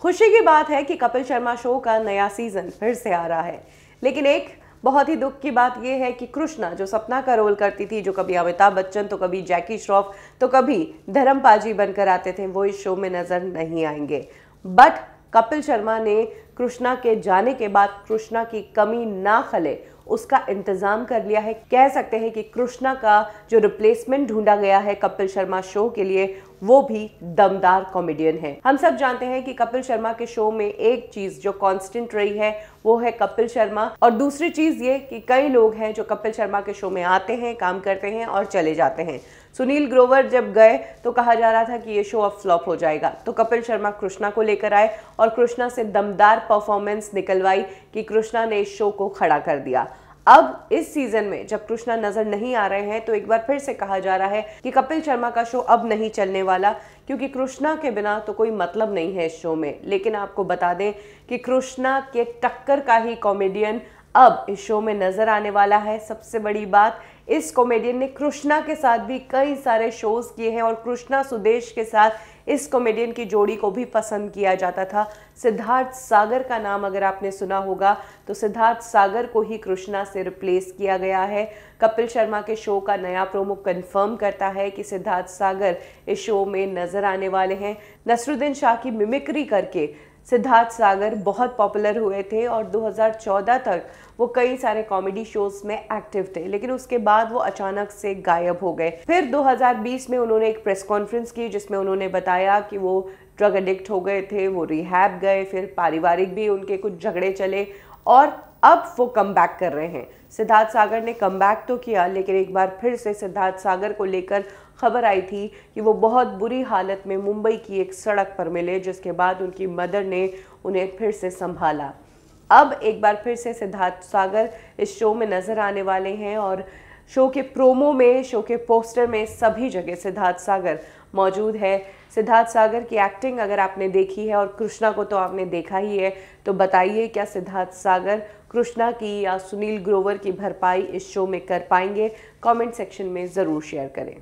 खुशी की बात है कि कपिल शर्मा शो का नया सीज़न फिर से आ रहा है लेकिन एक बहुत ही दुख की बात यह है कि कृष्णा जो सपना का रोल करती थी जो कभी अमिताभ बच्चन तो कभी जैकी श्रॉफ तो कभी धर्म पाजी बनकर आते थे वो इस शो में नज़र नहीं आएंगे बट कपिल शर्मा ने कृष्णा के जाने के बाद कृष्णा की कमी ना खले उसका इंतज़ाम कर लिया है कह सकते हैं कि कृष्णा का जो रिप्लेसमेंट ढूंढा गया है कपिल शर्मा शो के लिए वो भी दमदार कॉमेडियन है हम सब जानते हैं कि कपिल शर्मा के शो में एक चीज जो कांस्टेंट रही है वो है कपिल शर्मा और दूसरी चीज ये कि कई लोग हैं जो कपिल शर्मा के शो में आते हैं काम करते हैं और चले जाते हैं सुनील ग्रोवर जब गए तो कहा जा रहा था कि ये शो अब फ्लॉप हो जाएगा तो कपिल शर्मा कृष्णा को लेकर आए और कृष्णा से दमदार परफॉर्मेंस निकलवाई कि कृष्णा ने इस शो को खड़ा कर दिया अब इस सीजन में जब कृष्णा नजर नहीं आ रहे हैं तो एक बार फिर से कहा जा रहा है कि कपिल शर्मा का शो अब नहीं चलने वाला क्योंकि कृष्णा के बिना तो कोई मतलब नहीं है इस शो में लेकिन आपको बता दें कि कृष्णा के टक्कर का ही कॉमेडियन अब इस शो में नज़र आने वाला है सबसे बड़ी बात इस कॉमेडियन ने कृष्णा के साथ भी कई सारे शोज़ किए हैं और कृष्णा सुदेश के साथ इस कॉमेडियन की जोड़ी को भी पसंद किया जाता था सिद्धार्थ सागर का नाम अगर आपने सुना होगा तो सिद्धार्थ सागर को ही कृष्णा से रिप्लेस किया गया है कपिल शर्मा के शो का नया प्रोमो कंफर्म करता है कि सिद्धार्थ सागर इस शो में नज़र आने वाले हैं नसरुद्दीन शाह की मिमिक्री करके सिद्धार्थ सागर बहुत पॉपुलर हुए थे और 2014 तक वो कई सारे कॉमेडी शोज में एक्टिव थे लेकिन उसके बाद वो अचानक से गायब हो गए फिर 2020 में उन्होंने एक प्रेस कॉन्फ्रेंस की जिसमें उन्होंने बताया कि वो ड्रग एडिक्ट हो गए थे वो रिहैब गए फिर पारिवारिक भी उनके कुछ झगड़े चले और अब वो कम कर रहे हैं सिद्धार्थ सागर ने कम बैक तो किया लेकिन एक बार फिर से सिद्धार्थ सागर को लेकर खबर आई थी कि वो बहुत बुरी हालत में मुंबई की एक सड़क पर मिले जिसके बाद उनकी मदर ने उन्हें फिर से संभाला अब एक बार फिर से सिद्धार्थ सागर इस शो में नज़र आने वाले हैं और शो के प्रोमो में शो के पोस्टर में सभी जगह सिद्धार्थ सागर मौजूद है सिद्धार्थ सागर की एक्टिंग अगर आपने देखी है और कृष्णा को तो आपने देखा ही है तो बताइए क्या सिद्धार्थ सागर कृष्णा की या सुनील ग्रोवर की भरपाई इस शो में कर पाएंगे कमेंट सेक्शन में ज़रूर शेयर करें